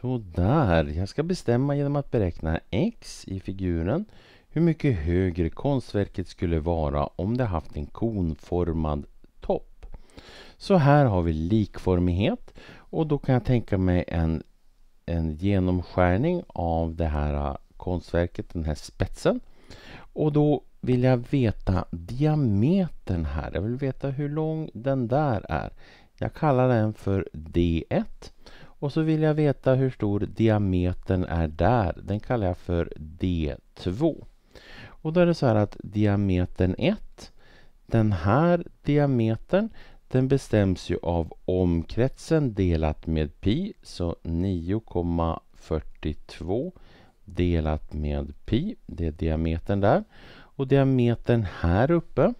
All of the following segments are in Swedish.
Sådär, jag ska bestämma genom att beräkna x i figuren hur mycket högre konstverket skulle vara om det haft en konformad topp. Så här har vi likformighet och då kan jag tänka mig en, en genomskärning av det här äh, konstverket, den här spetsen. Och då vill jag veta diametern här. Jag vill veta hur lång den där är. Jag kallar den för D1 och så vill jag veta hur stor diametern är där. Den kallar jag för D2. Och då är det så här att diametern 1, den här diametern, den bestäms ju av omkretsen delat med pi, så 9,42 delat med pi, det är diametern där. Och diametern här uppe,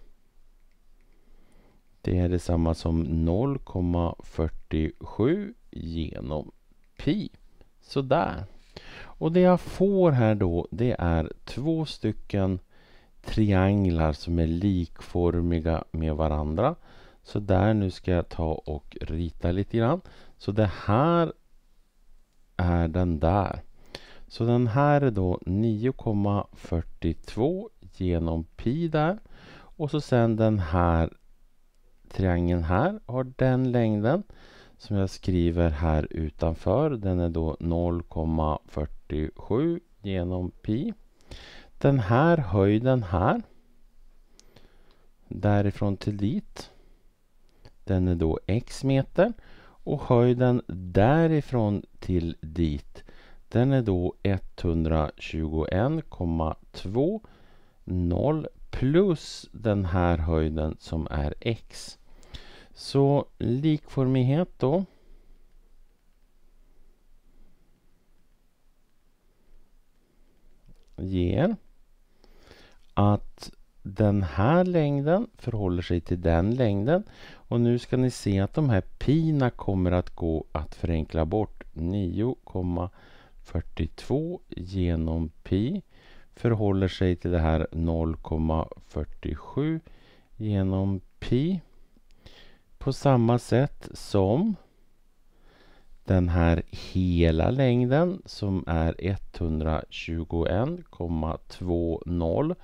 det är detsamma som 0,47 genom pi. Sådär. Och det jag får här då det är två stycken trianglar som är likformiga med varandra. Så där nu ska jag ta och rita lite grann. Så det här är den där. Så den här är då 9,42 genom pi där. Och så sen den här triangeln här har den längden som jag skriver här utanför. Den är då 0,47 genom pi. Den här höjden här, därifrån till dit, den är då x meter. Och höjden därifrån till dit, den är då 121,20 plus den här höjden som är x. Så likformighet då. ger att den här längden förhåller sig till den längden. Och nu ska ni se att de här pina kommer att gå att förenkla bort. 9,42 genom pi förhåller sig till det här 0,47 genom pi. På samma sätt som den här hela längden som är 121,20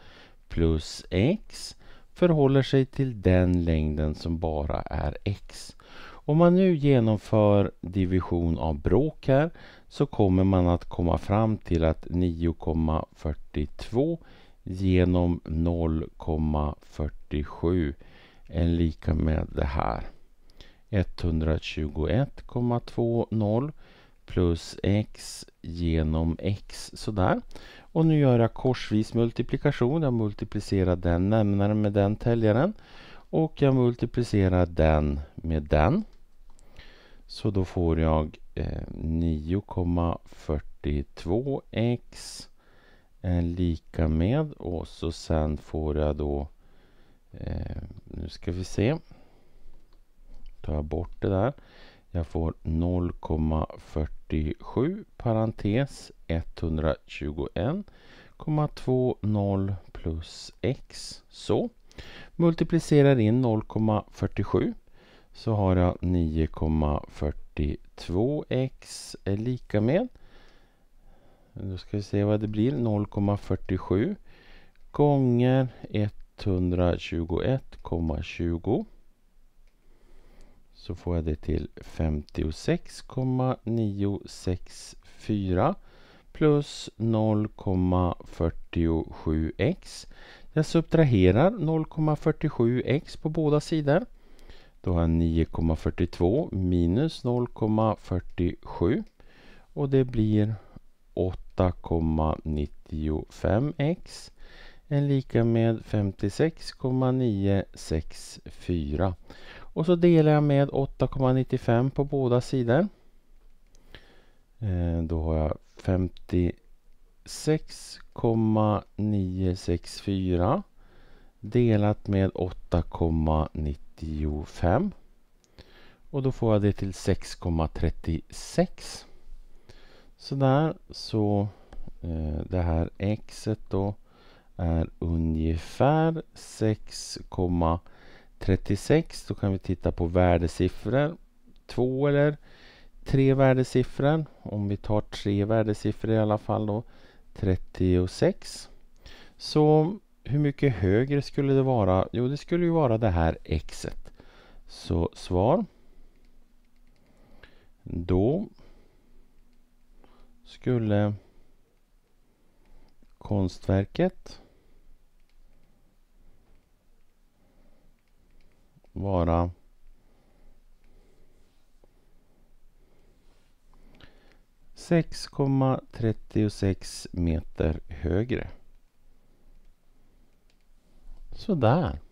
plus x förhåller sig till den längden som bara är x. Om man nu genomför division av bråk här så kommer man att komma fram till att 9,42 genom 0,47 är lika med det här. 121,20 plus x genom x sådär. Och nu gör jag korsvis multiplikation. Jag multiplicerar den nämnaren med den täljaren. Och jag multiplicerar den med den. Så då får jag 9,42x eh, är lika med och så sen får jag då Eh, nu ska vi se. Tar jag bort det där. Jag får 0,47 parentes 121,20 plus x. Så. Multiplicerar in 0,47 så har jag 9,42x är lika med. Då ska vi se vad det blir. 0,47 gånger 1 121,20 så får jag det till 56,964 plus 0,47x. Jag subtraherar 0,47x på båda sidor. Då har jag 9,42 minus 0,47 och det blir 8,95x är lika med 56,964. Och så delar jag med 8,95 på båda sidor. Eh, då har jag 56,964 delat med 8,95. Och då får jag det till 6,36. Sådär, så eh, det här xet då är ungefär 6,36. Då kan vi titta på värdesiffror. Två eller tre värdesiffror. Om vi tar tre värdesiffror i alla fall då. 36. Så hur mycket högre skulle det vara? Jo, det skulle ju vara det här xet. Så svar. Då skulle konstverket vara sex komma trettiosex meter högre. Sådär.